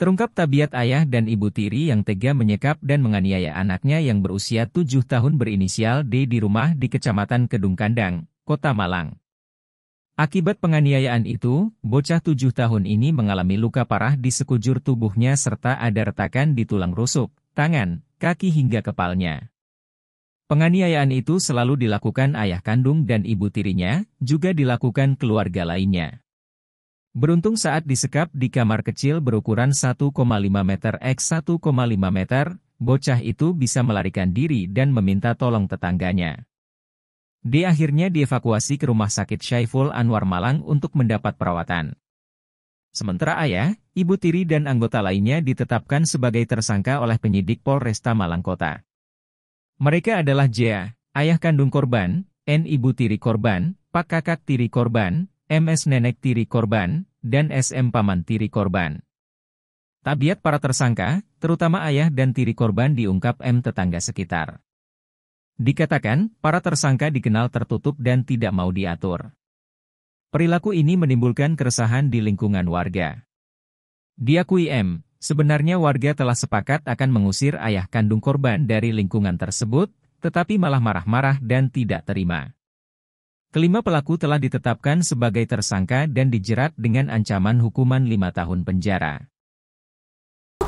Terungkap tabiat ayah dan ibu tiri yang tega menyekap dan menganiaya anaknya yang berusia 7 tahun berinisial D di rumah di Kecamatan Kedung Kandang, Kota Malang. Akibat penganiayaan itu, bocah 7 tahun ini mengalami luka parah di sekujur tubuhnya serta ada retakan di tulang rusuk, tangan, kaki hingga kepalnya. Penganiayaan itu selalu dilakukan ayah kandung dan ibu tirinya, juga dilakukan keluarga lainnya. Beruntung saat disekap di kamar kecil berukuran 1,5 meter x 1,5 meter, bocah itu bisa melarikan diri dan meminta tolong tetangganya. Dia akhirnya dievakuasi ke rumah sakit Syaiful Anwar Malang untuk mendapat perawatan. Sementara ayah, ibu tiri dan anggota lainnya ditetapkan sebagai tersangka oleh penyidik Polresta Malang Kota. Mereka adalah Jia, ayah kandung korban, N ibu tiri korban, Pak kakak tiri korban, MS nenek tiri korban, dan SM paman tiri korban. Tabiat para tersangka, terutama ayah dan tiri korban diungkap M tetangga sekitar. Dikatakan, para tersangka dikenal tertutup dan tidak mau diatur. Perilaku ini menimbulkan keresahan di lingkungan warga. Diakui M, sebenarnya warga telah sepakat akan mengusir ayah kandung korban dari lingkungan tersebut, tetapi malah marah-marah dan tidak terima. Kelima pelaku telah ditetapkan sebagai tersangka dan dijerat dengan ancaman hukuman lima tahun penjara.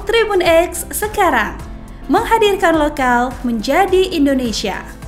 Tribun X sekarang menghadirkan lokal menjadi Indonesia.